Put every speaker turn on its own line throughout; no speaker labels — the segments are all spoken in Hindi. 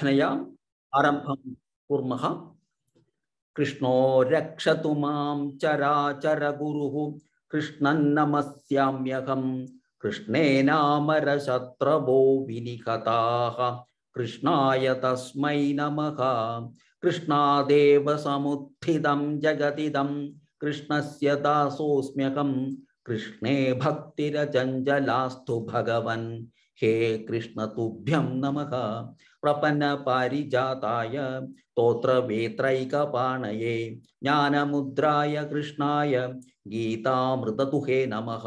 प्रार्थनया आरंभ कुर्मः कृष्णो रक्षतु मां चराचरगुरुः कृष्णं नमस्याम्यहं कृष्णे नामरशत्रवो विनिहताः कृष्णाय तस्मै नमः कृष्णादेव समुत्थितं जगतिदं कृष्णस्य दासोऽस्म्यहं कृष्णे भक्तिरचञ्जलास्तु भगवन् हे कृष्ण तुभ्यं नमः प्रपन्नपारिजाताय स्तोत्रवेत्रैकपाणये ज्ञानमुद्राय कृष्णाय गीतामृततुहे नमः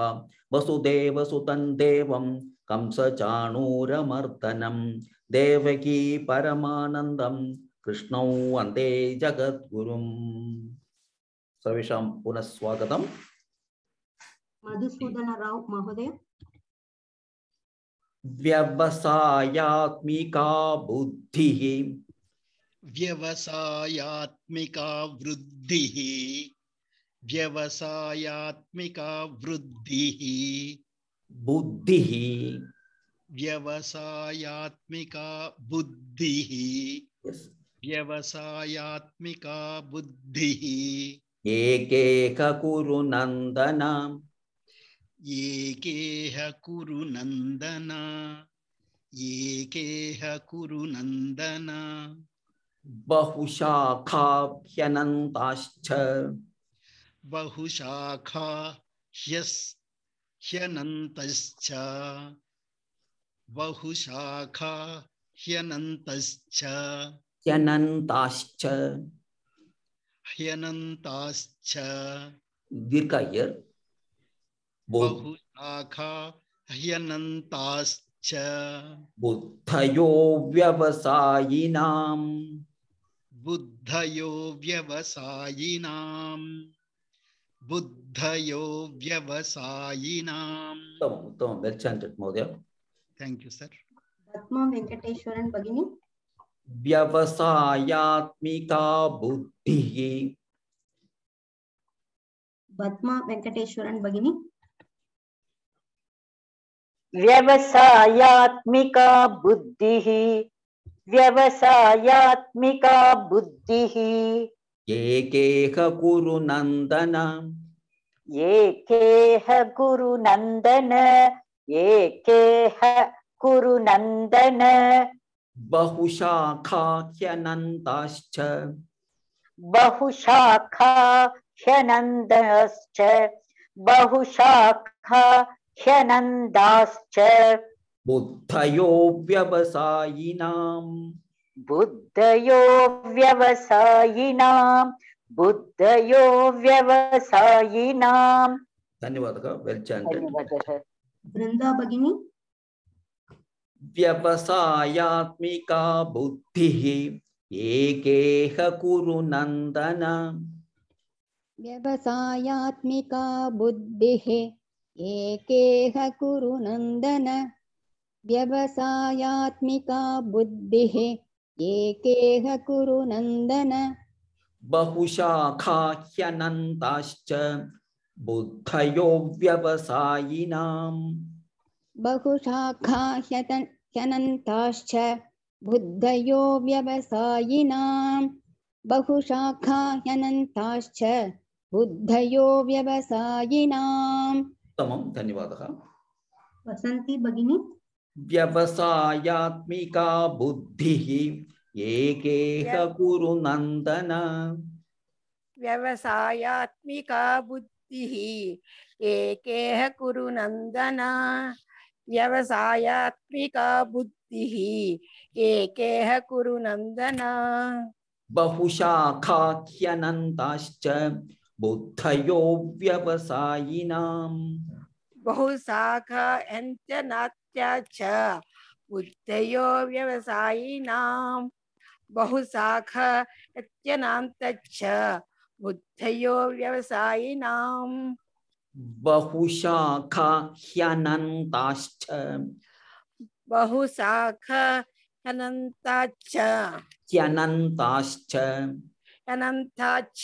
वसुदेवसुतं देवं कंसचाणूरमर्दनं देवकी परमानन्दं कृष्णौ अन्ते जगद्गुरुम् सर्वेषां पुनः स्वागतम्
मधुसूदनराव् महोदय
व्यवसायात्मिका बुद्धि व्यवसायात्मिका वृद्धि व्यवसायात्मिका वृद्धि बुद्धि व्यवसायात्मिका बुद्धि व्यवसायात्मिका बुद्धि एक कुरु ये एकेह कुरु नंदन एकेह कुरु नंदन बहुशाखाभ्यनन्ताश्च बहुशाखा ह्यनन्तश्च बहुशाखा ह्यनन्तश्च ह्यनन्ताश्च ह्यनन्ताश्च दीर्घ बहुशाखाह्यनन्ताश्च बुद्धयो बुद्धयो बुद्धयो उत्तमम् उत्तमं वेल् चाण्टेड् महोदय थैंक यू सर पद्मा व्यवसायात्मिका बुद्धि
पद्मा भगिनी
व्यवसायात्मिका बुद्धि व्यवसायात्मिका बुद्धि
एकेह नंदन
गुरु नंदन
कुरु नन्दन एकेह बहुशाखा नन्दन बहुशाखाख्यनन्ताश्च
बहुशाखा ह्यनन्दाश्च
बुद्धयो व्यवसायिनाम्
बुद्धयो व्यवसायिनां बुद्धयो व्यवसायिनां
धन्यवादः वेल्
वृन्दा भगिनी
व्यवसायात्मिका बुद्धिः एकेह कुरु नन्दन
व्यवसायात्मिका बुद्धिः एकेह कुरु नन्दन व्यवसायात्मिका बुद्धि एकेह कुरु नन्दन
बहुशाखाह्यनन्ताश्च बुद्धयो व्यवसायिनाम्
बहुशाखाह्यनन्ताश्च बुद्धयो व्यवसायिनाम् बहुशाखाह्यनन्ताश्च बुद्धयो व्यवसायिनाम्
उत्तम धन्यवाद
वसंती भगिनी
व्यवसायात्मिका बुद्धि एकेह कुरु नन्दन
व्यवसायात्मिका बुद्धिः एकेह कुरु नन्दन व्यवसायात्मिका बुद्धिः एकेह कुरु नन्दन
बहुशाखाख्यनन्ताश्च बुद्धयो व्यवसायिनाम्
बहुशाखा अन्तनात्या च बुद्धयो व्यवसायिनाम् बहुशाखा बुद्धयो व्यवसायिनाम्
बहुशाखा ह्यनन्ताश्च
बहुशाखा ह्यनन्ताश्च
ह्यनन्ताश्च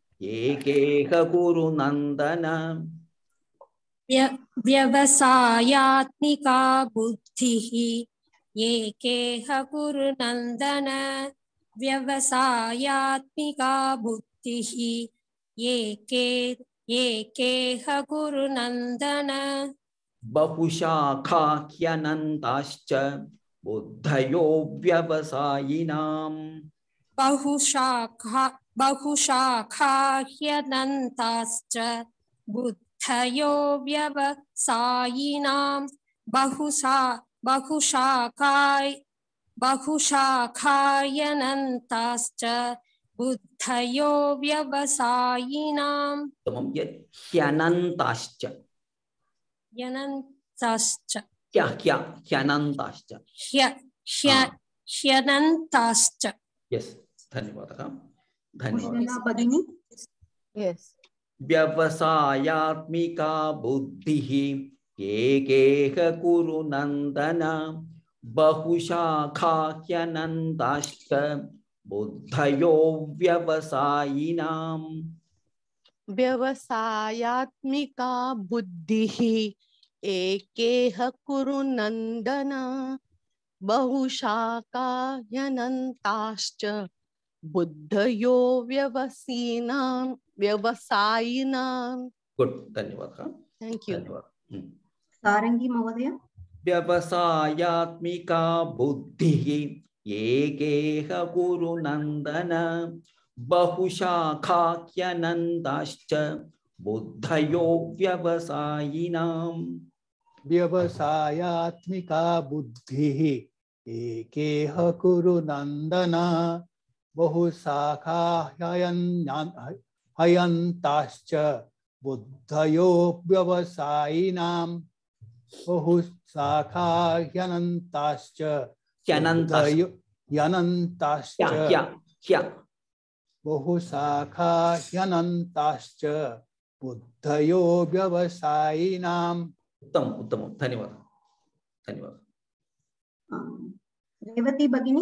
एकेह
व्यवसायात्मिका बुद्धिः एकेह गुरुनन्दन व्यवसायात्मिका बुद्धिः एके एकेह गुरुनन्दन
बहुशाखाख्यनन्ताश्च बुद्धयो व्यवसायिनां
बहुशाखा बहुशाखाह्यनन्ताश्च बुद्धयो व्यवसायिनां बहुशा बहुशाखाय बहुशाखायनन्ताश्च बुद्धयो व्यवसायिनां tamam
ya hyanantascha
hyanantascha
kya kya hyanantascha
hya hya hyanantascha
yes धन्यवादः धन्यवाद व्यवसायात्मिका बुद्धि एकेह कुरु नंदन बहुशाखाह्यनन्ताश्च बुद्धयो व्यवसायिनाम्
व्यवसायात्मिका बुद्धि एकेह कुरु नन्दन बहुशाखाह्यनन्ताश्च बुद्धयो व्यवसीनां व्यवसायिनां
गुड थैंक
यू सारंगी महोदय
व्यवसायात्मिका बुद्धिः एकेह गुरुनन्दन बहुशाखाख्यनन्दाश्च बुद्धयो व्यवसायिनाम् व्यवसायात्मिका बुद्धिः एकेह कुरु नन्दना बहुशाखा बुद्धयो व्यवसायिनां बहुशाखाह्यनन्ताश्च बहुशाखा
बहुशाखाह्यनन्ताश्च
बुद्धयो
उत्तम
उत्तम धन्यवाद धन्यवाद
रेवती भगिनी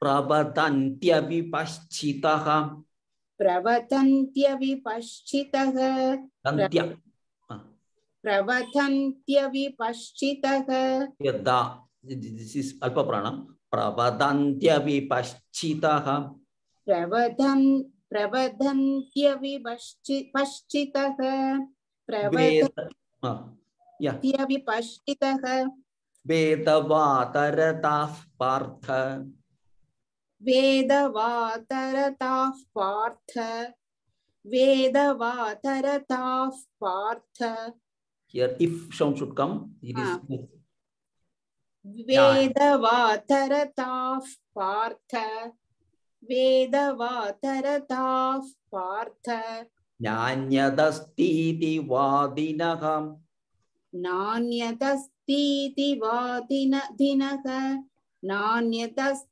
प्रवदन्त्यविपश्चितः
प्रवदन्त्यविपश्चितः प्रवदन्त्यविपश्चितः
यदा दिस् इस् अल्पप्राणं प्रवदन्त्यविपश्चितः
प्रवदन् प्रवदन्त्यविपश्चितः
प्रवदन्त्यविपश्चितः वेदवातरताः पार्थ
वेदवातरताः पार्थ वेदवातरताः Partha
here if sound should come it is हाँ।
वेदवातरताः पार्थ वेदवातरताः पार्थ
नान्यदस्तीति वादिनः
नान्यदस्तीति वादिनः नान्यदस्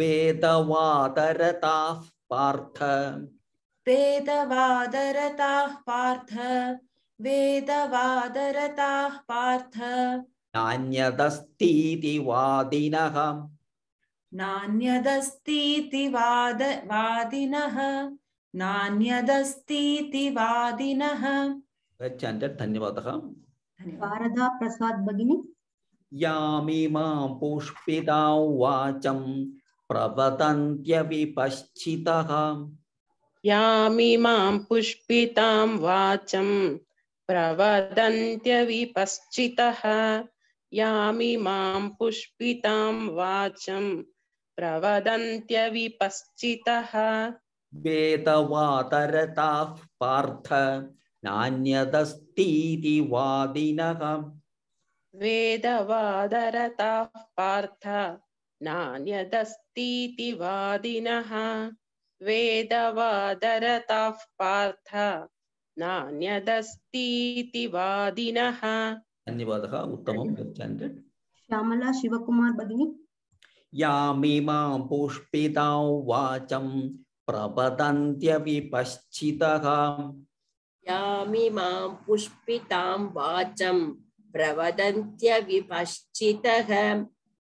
वेदवादरताः पार्थ
वेदवादरताः पार्थ वेदवादरताः पार्थ
नान्यदस्तीति वादिनः
नान्यदस्तीति वाद वादिनः नान्यदस्तीति वादिनः
धन्यवादः
वारदा प्रसाद भगिनी
यामि मां पुष्पिता वाचम् प्रवदन्त्यविपश्चितः
यामि मां पुष्पितां वाचं प्रवदन्त्यविपश्चितः यामि मां पुष्पितां वाचं प्रवदन्त्यविपश्चितः
वेदवातरताः पार्थ नान्यदस्तीति वादिनः
वेदवादरताः पार्थ नान्यदस्तीतिवादिनः वेदवादरताः पार्थ नान्यदस्तीतिवादिनः
धन्यवादः उत्तमं
श्यामला शिवकुमार भगिनी
यामिमां पुष्पितां वाचं पुष्पितां
वाचं प्रवदन्त्यविपश्चितः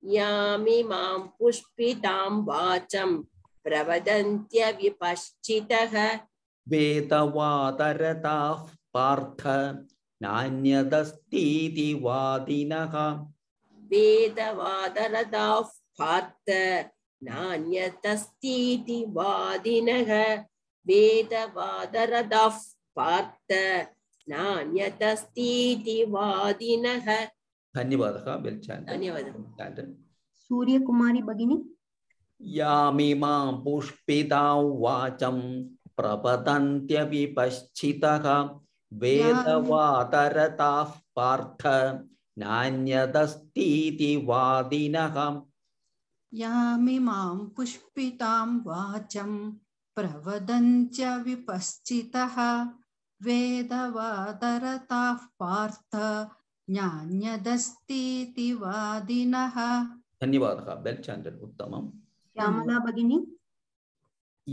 यामि मां पुष्पितां वाचं प्रवदन्त्य विपश्चितः
वेदवादरताः पार्थ नान्यदस्तीति वादिनः
वेदवादरताः पार्थ नान्यदस्तीति वादिनः वेदवादरताः पार्थ नान्यदस्तीति
वादिनः
धन्यवाद
सूर्य कुमारी भगिनी
यामि मां पुष्पिता वाचम प्रपतंत्य विपश्चित वेदवातरता पार्थ नान्यदस्तीति वादिनः
यामि मां पुष्पितां वाचं प्रवदन्त्य विपश्चितः वेदवादरताः पार्थ ज्ञान्यदस्तीति वादिनः
धन्यवादः बेल् चाण्डेड् उत्तमं
श्यामला भगिनी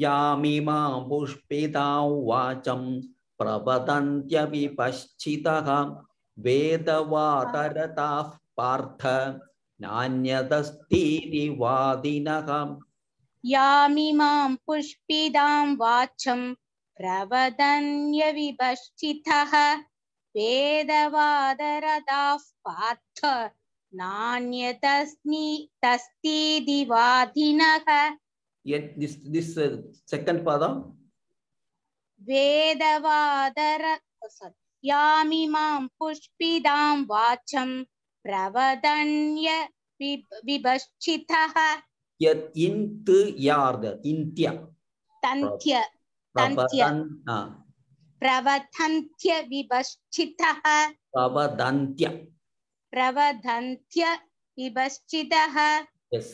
यामिमां पुष्पितां वाचं प्रपतन्त्यविपश्चितः वेदवातरताः पार्थ नान्यदस्तीति वादिनः
यामिमां पुष्पिदां वाचं प्रवदन्यविपश्चितः वेदवादरदाः Partha नान्यतस्नि तस्तीदिवादिनः
yet this this uh, second pada
vedavadara yami mam pushpidam vacham pravadanya vibhaschitah
yet int yard intya
tantya tantya ah प्रवधन्त्य विभश्चितः
प्रवधन्त्य
प्रवधन्त्य विभश्चितः yes.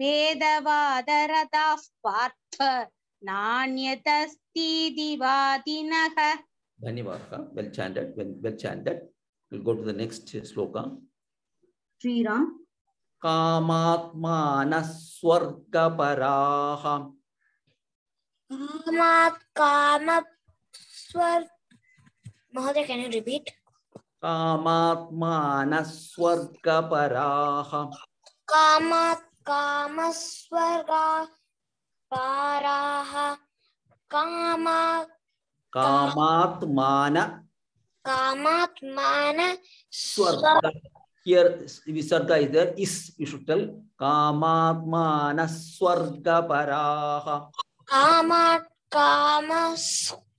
वेदवादरताः Partha नान्यतस्तीदिवादिनः
धन्यवादः well chanted well, well chanted we'll go to the next shloka Shri Ram कामात्मानः स्वर्गपराः
कामात् स्वर महोदय कैन यू रिपीट
कामात्मानस्वर्गपराः
कामात् कामस्वर्गा पाराः कामा
कामात्मान
कामात्मान स्वर्ग
here visarga is there is you should tell kamatmana swarga paraha
kamat kama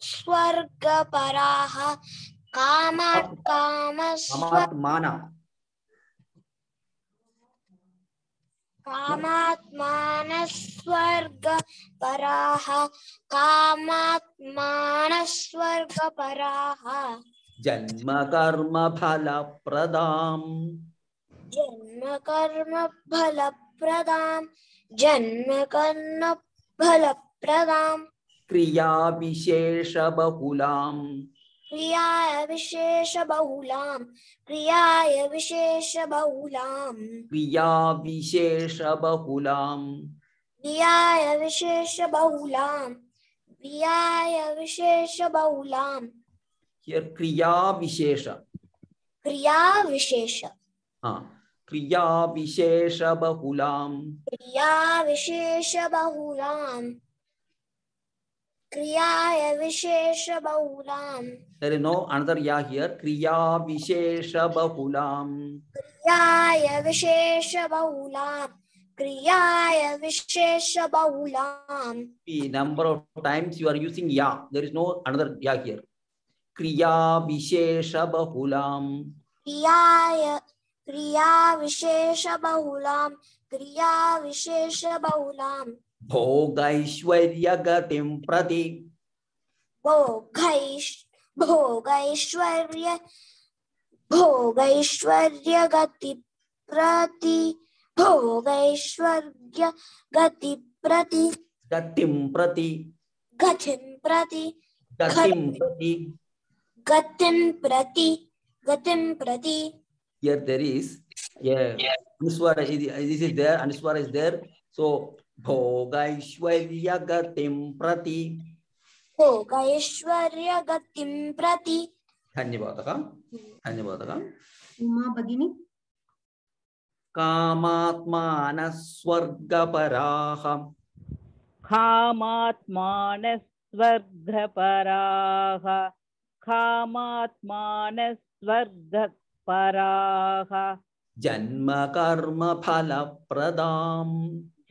स्वर्ग स्वर्ग स्वर्ग काम
जन्म कर्म फल
जन्म कर्म फल प्रदान जन्म कर्म फल प्रदान
क्रिया विशेष बहुलाम
क्रियाय विशेष बहुलाम क्रियाय विशेष बहुलाम
क्रिया विशेष बहुलाम
क्रियाय विशेष बहुलाम क्रियाय विशेष बहुलाम
क्रिया विशेष
क्रिया विशेष
हाँ क्रिया विशेष बहुलाम
क्रिया विशेष बहुलाम Kriya Vishesha Bahulam.
There is no another ya here. Kriya Vishesha Bahulam.
Kriya Vishesha Bahulam. Kriya Vishesha Bahulam.
The number of times you are using ya. There is no another ya here. Kriya Vishesha Bahulam.
Kriya Kriya Vishesha Bahulam. Kriya Vishesha Bahulam.
भोगैश्वर्यगतिं प्रति
भोगैश् भोगैश्वर्य भोगैश्वर्य गति प्रति भोगैश्वर्य गति प्रति गतिं प्रति गतिं प्रति गतिं प्रति गतिं प्रति गतिं प्रति
here there is yeah, yeah. anuswara is, is, is there anuswara is there so भोगैश्वर्य गतिम प्रति
भोगैश्वर्य गतिम प्रति
धन्यवादः धन्यवादः
उमा भगिनी
कामात्मानस्वर्गपराः
कामात्मानस्वर्गपराः कामात्मानस्वर्गपराः
जन्मकर्मफलप्रदाम्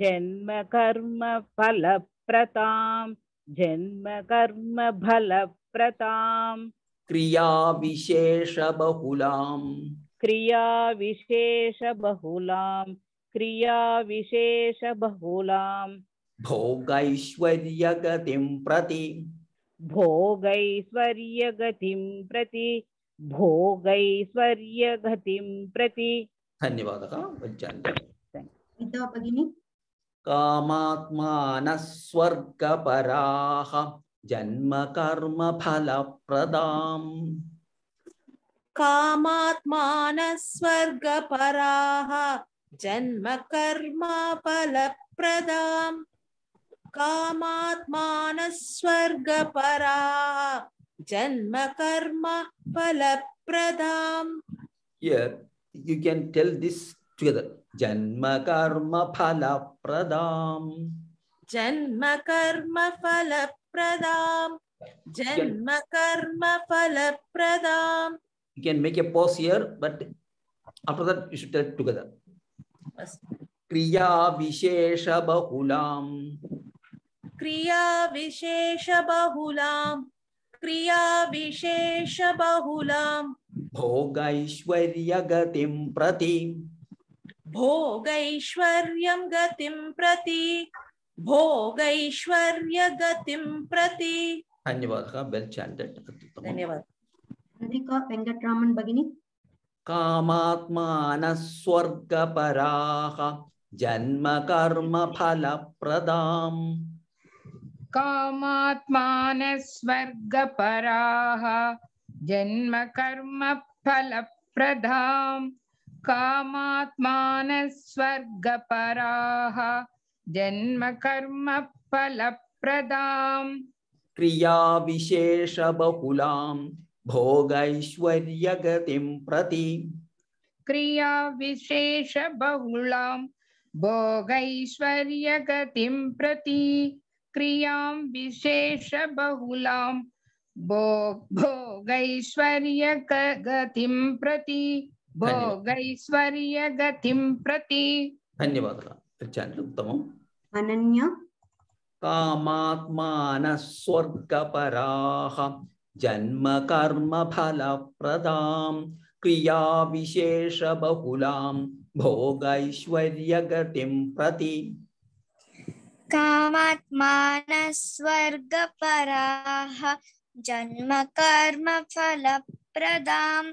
जन्म जन्म कर्म कर्म फल फल क्रिया
क्रिया विशेष विशेष
क्रिया विशेष क्रियाविशेषबहुलां भोग
ऐश्वर्य गति प्रति
भोग ऐश्वर्य गति प्रति भोग ऐश्वर्य गति प्रति धन्यवादः इतः भगिनी
कामात्मानस्वर्गपराः जन्मकर्मफलप्रदाम्
कामात्मानस्वर्गपराः जन्मकर्मफलप्रदाम् कामात्मानस्वर्गपराः जन्मकर्मफलप्रदाम्
Yeah, you can tell this together. जन्म कर्म फल प्रदाम
जन्म कर्म फल प्रदाम जन्म कर्म फल प्रदाम
you can make a pause here but after that you should tell together क्रिया विशेष बहुलाम
क्रिया विशेष बहुलाम क्रिया विशेष बहुलाम
भोग ऐश्वर्य गतिम प्रति
भोगैश्वर्यं गतिं
प्रति भोगैश्वर्य गतिं प्रति
धन्यवादः वेल् चाण्टेड्
धन्यवादः राधिका वेङ्कटरामन् भगिनी
कामात्मानः स्वर्गपराः जन्म कर्म
फल प्रदाम कामात्मानः स्वर्गपराः जन्मकर्मफलप्रदाम्
क्रियाविशेषबहुलां भोगैश्वर्यगतिं प्रति
क्रियाविशेषबहुलां भोगैश्वर्यगतिं प्रति क्रियां विशेषबहुलां भोगैश्वर्यगतिं प्रति भोगैश्वर्य गतिं प्रति
धन्यवादः पृच्छामि उत्तमम् अनन्य कामात्मानः स्वर्गपराः जन्मकर्मफलप्रदां क्रियाविशेषबहुलां भोगैश्वर्यगतिं प्रति
कामात्मानः स्वर्गपराः प्रदाम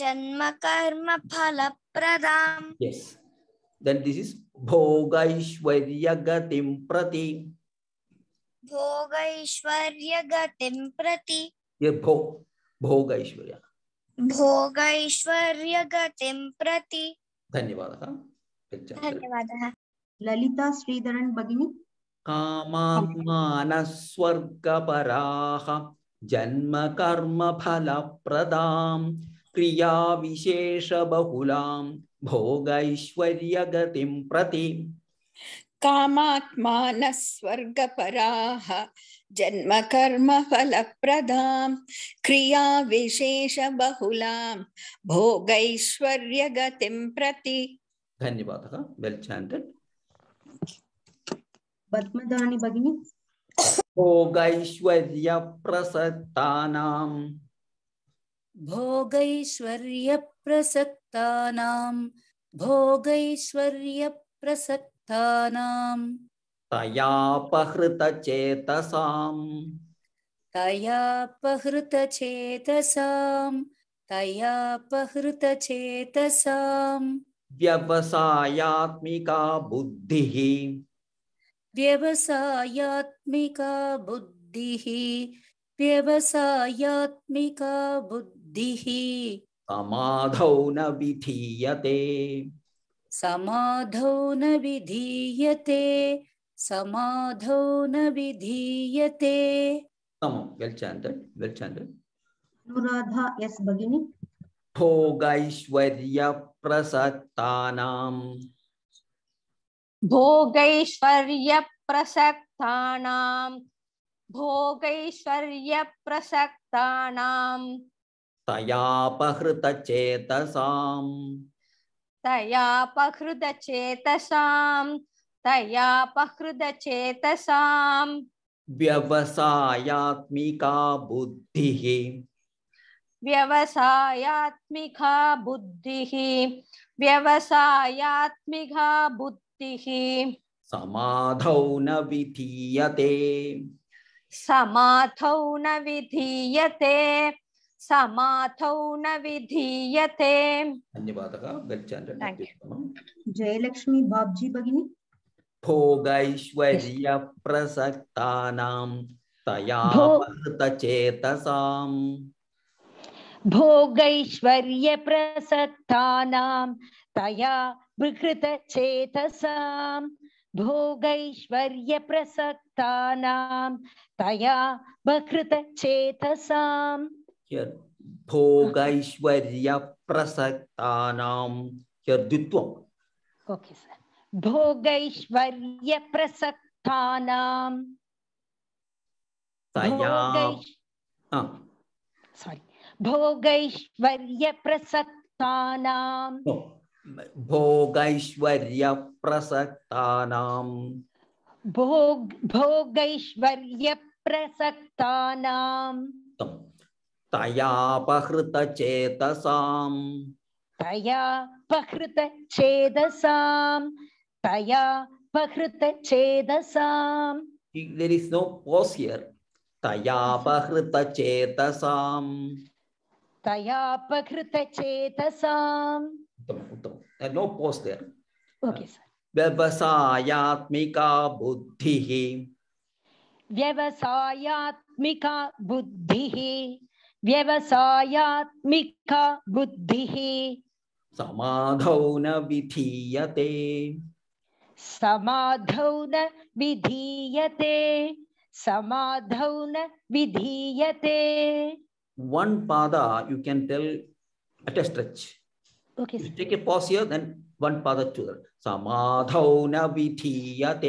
जन्म कर्म फल प्रदान
yes then this is गति गतिम प्रति
भोगैश्वर्य गतिम प्रति
ये भो भोगैश्वर्य
भोगैश्वर्य गतिम प्रति
धन्यवादः
धन्यवादः ललिता श्रीधरन् भगिनी
कामात्मानस्वर्गपराः जन्मकर्मफलप्रदाम् क्रिया विशेष बहुलां भोगैश्वर्यगतिं प्रति
कामात्मानः स्वर्गपराः जन्मकर्मफलप्रदां क्रियाविशेषबहुलां भोगैश्वर्यगतिं प्रति
धन्यवाद वेल चैंटेड चाण्टेड् भगिनी भोगैश्वर्यप्रसक्तानां
भोगैश्वर्यप्रसक्तानां भोगैश्वर्यप्रसक्तानां
तयापहृतचेतसाम्
तयापहृतचेतसां तयापहृतचेतसाम्
व्यवसायात्मिका बुद्धिः
व्यवसायात्मिका बुद्धिः व्यवसायात्मिका बुद्धिः बुद्धिः
समाधौ न विधीयते
समाधौ न विधीयते समाधौ न विधीयते
tamam well chanted well chanted
anuradha yes
bagini
भोगैश्वर्य प्रसक्तानां
भोगैश्वर्य प्रसक्तानां भोगैश्वर्य प्रसक्तानां
तयापहृतचेतसाम्
तयापहृतचेतसाम् तयापहृतचेतसाम्
व्यवसायात्मिका बुद्धिः
व्यवसायात्मिका बुद्धिः व्यवसायात्मिका बुद्धिः
समाधौ न विधीयते
समाधौ न विधीयते समाधौ न विधीयते
धन्यवादः गच्छन्तः
जयलक्ष्मी बाब्जी भगिनी
भोगैश्वर्यप्रसक्तानां तया भृतचेतसाम्
भोगैश्वर्यप्रसक्तानां तया विकृतचेतसां भोगैश्वर्यप्रसक्तानां तया विकृतचेतसाम्
भोगैश्वर्य भोगैश्वर्यप्रसक्तानां द्वित्वम्
ओके सर भोगैश्वर्य सारी भोगैश्वर्य
भोगैश्वर्यप्रसक्तानां
भोग भोगैश्वर्यप्रसक्तानां
तयापहृतचेतसाम्
तया पहृतचेदसाम् तया पहृतचेदसाम्
There is no pause here. तयापहृतचेतसाम्
तयापहृतचेतसाम्
उत्तमम् नो पोस् देर् ओके व्यवसायात्मिका बुद्धिः
व्यवसायात्मिका बुद्धिः व्यवसायात्मिका बुद्धिः
समाधौ न विधीयते
समाधौ न विधीयते समाधौ न विधीयते
one pada you can tell at a stretch okay you take a pause here then one pada to that samadhau na vidhiyate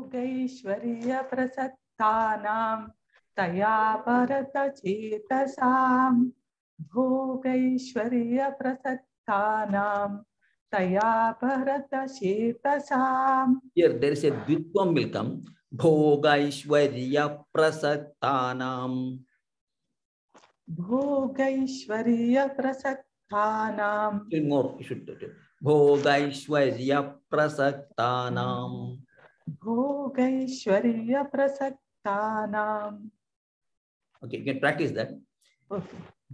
योगैश्वर्यप्रसक्तानां तया भरतचेतसां भोगैश्वर्यप्रसक्तानां तया भरतचेतसां
Here there is a प्रसक्ता will come. भोगैश्वर्यप्रसक्तानां भोगैश्वर्यप्रसक्तानां
Gogaiśwarya बुद्धि
Okay, you बुद्धि practice that.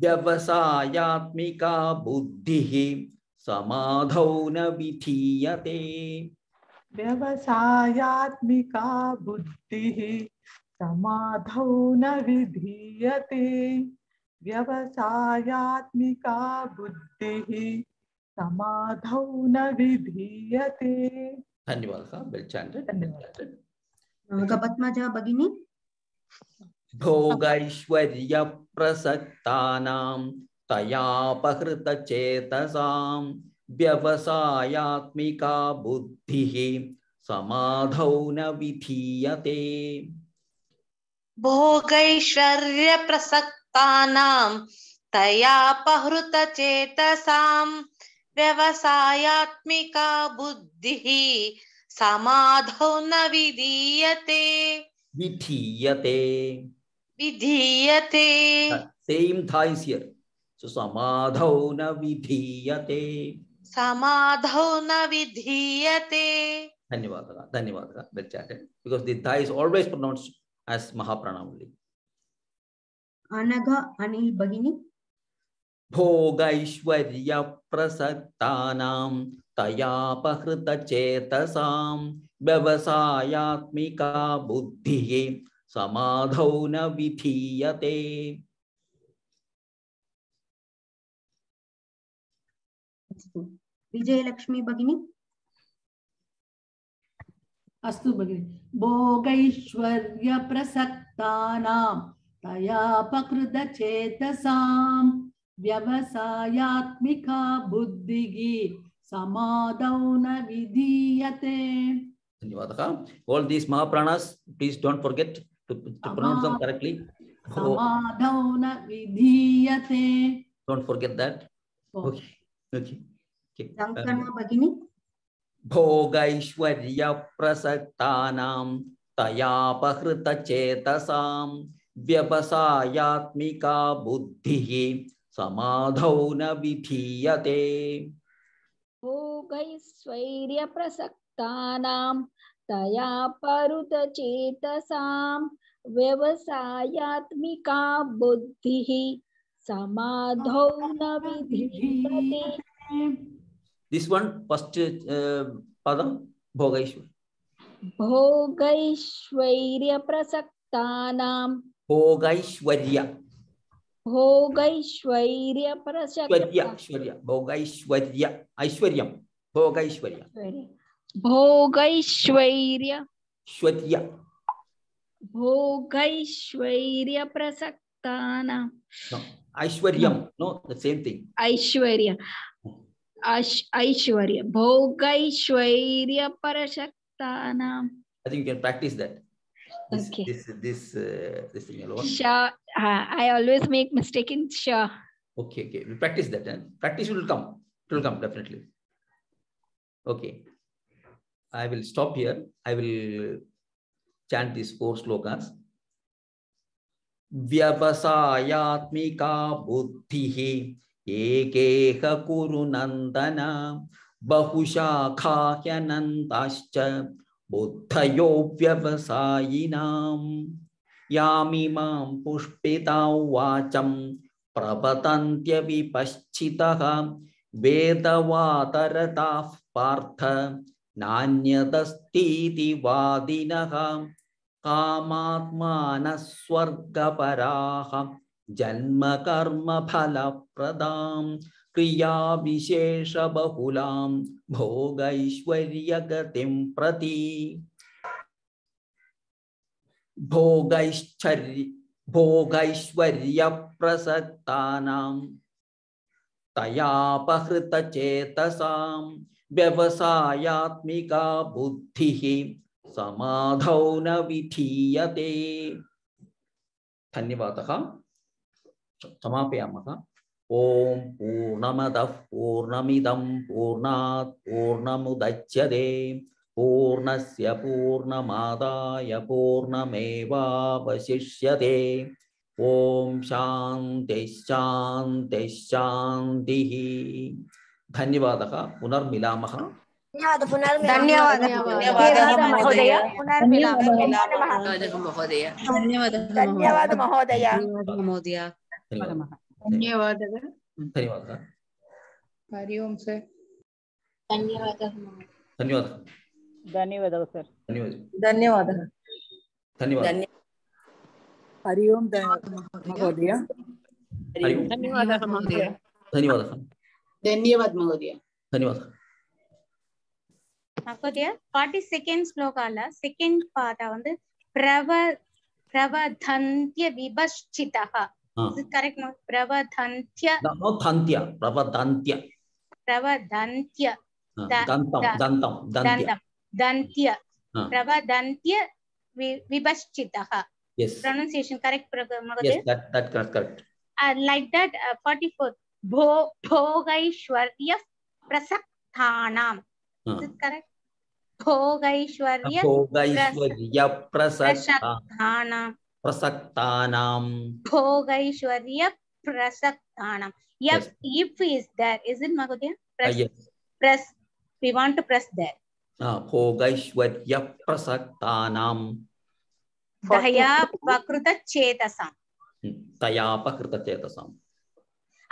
व्यवसायात्मिका बुद्धिः समाधौ न विधीयते
व्यवसायात्मिका बुद्धिः समाधौ न विधीयते व्यवसायात्मिका बुद्धिः समाधौ न विधीयते
धन्यवाद वेल
चांटेड
गपत्मजः भगिनी
तयापहृत चेतसां व्यवसायात्मिका बुद्धिः समाधौ न विधीयते
भोगैश्वर्य प्रसक्तानां तयापहृत चेतसां व्यवसायात्मिका बुद्धिः समाधौ न विधीयते
विधीयते
विधीयते
सेम था इस ईयर सो समाधौ न विधीयते
समाधौ न
विधीयते
धन्यवादः धन्यवादः that chatted because the dha is always pronounced as mahapranam only
anaga anil bagini
भोगैश्वर्य प्रसक्तानां तयापहृतचेतसां व्यवसायात्मिका बुद्धिः समाधौ न विधीयते
विजयलक्ष्मी भगिनी अस्तु भगिनि भोगैश्वर्यप्रसक्तानां
तयापकृतचेतसाम् व्यवसायात्मिका बुद्धि समाधौ न विधीयते
धन्यवाद ऑल दिस महाप्राणास please don't forget to pronounce them correctly
समाधौ न
don't forget that okay okay भोगैश्वर्यप्रसक्तानां तयापहृतचेतसां व्यवसायात्मिका बुद्धिः समाधौ न विधीयते
भोगैश्वैर्यप्रसक्तानां तया व्यवसायात्मिका बुद्धिः समाधौ न विधीयते uh, भोगैश्वर्य प्रसक्तानां
भोगैश्वर्य
भोगैश्वर्य परश्वर्य
भोगैश्वर्य ऐश्वर्यम भोगैश्वर्य
भोगैश्वर्य श्वर्य भोगैश्वर्य प्रसक्ताना
no, ऐश्वर्यम नो द सेम थिंग
ऐश्वर्य ऐश्वर्य भोगैश्वर्य परशक्तानाम
I think you can practise that This, okay. This this uh, this thing alone. Sure.
Uh, I always make mistake in sure.
Okay. Okay. We practice that. Then eh? practice will come. It will come definitely. Okay. I will stop here. I will chant these four slogans. व्यवसायात्मिका बुद्धिः एकेह कुरु नन्दन बहुशाखा ह्यनन्ताश्च बुद्धयो व्यवसायिनां यामि मां पुष्पिता वाचं प्रपतन्त्यपि पश्चितः वेदवातरताः पार्थ नान्यदस्तीति वादिनः कामात्मानः स्वर्गपराः जन्मकर्मफलप्रदाम् क्रिया विशेष भोग ऐश्वर्य गति प्रति भोगैश्चर्य भोगैश्वर्यप्रसक्तानां तयापहृतचेतसां व्यवसायात्मिका बुद्धिः समाधौ न विधीयते धन्यवादः समापयामः ஓம் பூர்ணமத பூர்ணமிதம் பூர்ணாத் பூர்ணமுதச்சதே பூர்ணஸ்ய பூர்ணமாதாய பூர்ணமேவாவசிஷ்யதே ஓம் சாந்தி சாந்தி சாந்தி தன்யவாதக ధన్యవాదः
పునర్మిలామः
ధన్యవాదः మహోదయ ಧನ್ಯವಾದಗಳು ಧನ್ಯವಾದ ಹರಿ ಓಂ ಸರ್ ಧನ್ಯವಾದ ಧನ್ಯವಾದ ಧನ್ಯವಾದಗಳು ಸರ್ ಧನ್ಯವಾದ ಧನ್ಯವಾದ ಧನ್ಯವಾದ ಹರಿ ಓಂ ಮಹೋದಯ ಧನ್ಯವಾದ ಮಹೋದಯ ಧನ್ಯವಾದ ಧನ್ಯವಾದ
ಮಹೋದಯ ಧನ್ಯವಾದ ಮಹೋದಯ ಫಾರ್ಟಿ ಸೆಕೆಂಡ್ ಶ್ಲೋಕ ಅಲ್ಲ ಸೆಕೆಂಡ್ ಪಾಠ ಒಂದು ಪ್ರವ ಪ್ರವಧಂತ್ಯ ವಿಭಶ್ಚಿತ Is it correct, Mark? Pravadantya. No, not
Tantya. Pravadantya.
Pravadantya. Dantam.
Dantam. Dantya.
Dantya. Pravadantya vibhaschitaha. Yes. Pronunciation correct, Magadeva? Yes,
that, that correct, correct.
Uh, like that, uh, 44. Bho, bhogaishwarya prasaktanam. Huh. Is it correct? Bhogaishwarya, bhogaishwarya
prasaktanam. प्रसक्तानाम
भोगैश्वर्य प्रसक्तानाम yep yes. if is there isn't magodya press uh, yes. press we want to press there
ah bhogaishwarya prasaktanam
daya pakruta chetasam
daya pakruta chetasam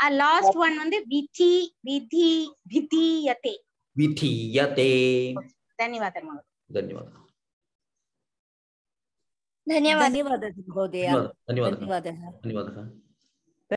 a last one vandu vidhi vidhi vidhiyate
vidhiyate ధన్యవాదాలు ధన్యవాదాలు
धन्यवाद धन्यवादः महोदय धन्यवाद